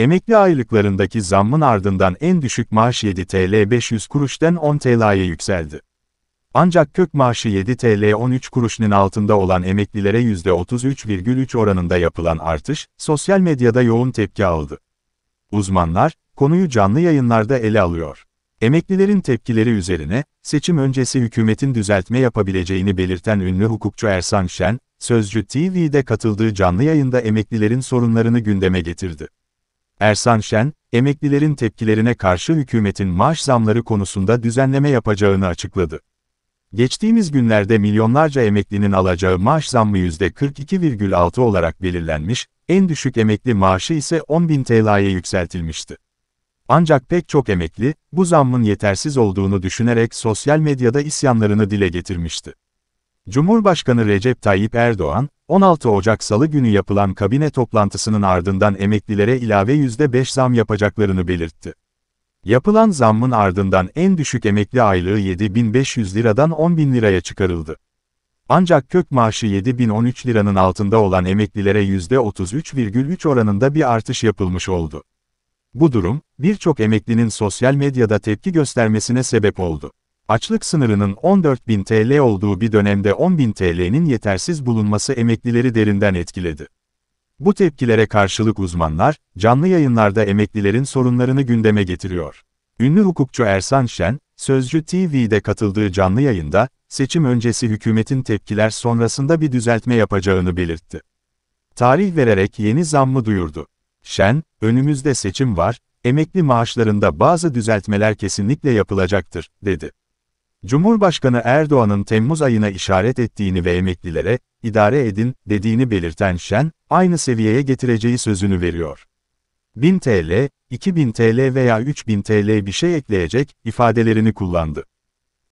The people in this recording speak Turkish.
Emekli aylıklarındaki zammın ardından en düşük maaş 7 TL 500 kuruşten 10 TL'ye yükseldi. Ancak kök maaşı 7 TL 13 kuruşunun altında olan emeklilere %33,3 oranında yapılan artış, sosyal medyada yoğun tepki aldı. Uzmanlar, konuyu canlı yayınlarda ele alıyor. Emeklilerin tepkileri üzerine, seçim öncesi hükümetin düzeltme yapabileceğini belirten ünlü hukukçu Ersan Şen, Sözcü TV'de katıldığı canlı yayında emeklilerin sorunlarını gündeme getirdi. Ersan Şen, emeklilerin tepkilerine karşı hükümetin maaş zamları konusunda düzenleme yapacağını açıkladı. Geçtiğimiz günlerde milyonlarca emeklinin alacağı maaş zammı %42,6 olarak belirlenmiş, en düşük emekli maaşı ise 10.000 TL'ye yükseltilmişti. Ancak pek çok emekli, bu zammın yetersiz olduğunu düşünerek sosyal medyada isyanlarını dile getirmişti. Cumhurbaşkanı Recep Tayyip Erdoğan, 16 Ocak Salı günü yapılan kabine toplantısının ardından emeklilere ilave %5 zam yapacaklarını belirtti. Yapılan zammın ardından en düşük emekli aylığı 7500 liradan 10.000 liraya çıkarıldı. Ancak kök maaşı 7013 liranın altında olan emeklilere %33,3 oranında bir artış yapılmış oldu. Bu durum, birçok emeklinin sosyal medyada tepki göstermesine sebep oldu. Açlık sınırının 14.000 TL olduğu bir dönemde 10.000 TL'nin yetersiz bulunması emeklileri derinden etkiledi. Bu tepkilere karşılık uzmanlar, canlı yayınlarda emeklilerin sorunlarını gündeme getiriyor. Ünlü hukukçu Ersan Şen, Sözcü TV'de katıldığı canlı yayında, seçim öncesi hükümetin tepkiler sonrasında bir düzeltme yapacağını belirtti. Tarih vererek yeni zammı duyurdu. Şen, önümüzde seçim var, emekli maaşlarında bazı düzeltmeler kesinlikle yapılacaktır, dedi. Cumhurbaşkanı Erdoğan'ın Temmuz ayına işaret ettiğini ve emeklilere, idare edin, dediğini belirten Şen, aynı seviyeye getireceği sözünü veriyor. 1000 TL, 2000 TL veya 3000 TL bir şey ekleyecek ifadelerini kullandı.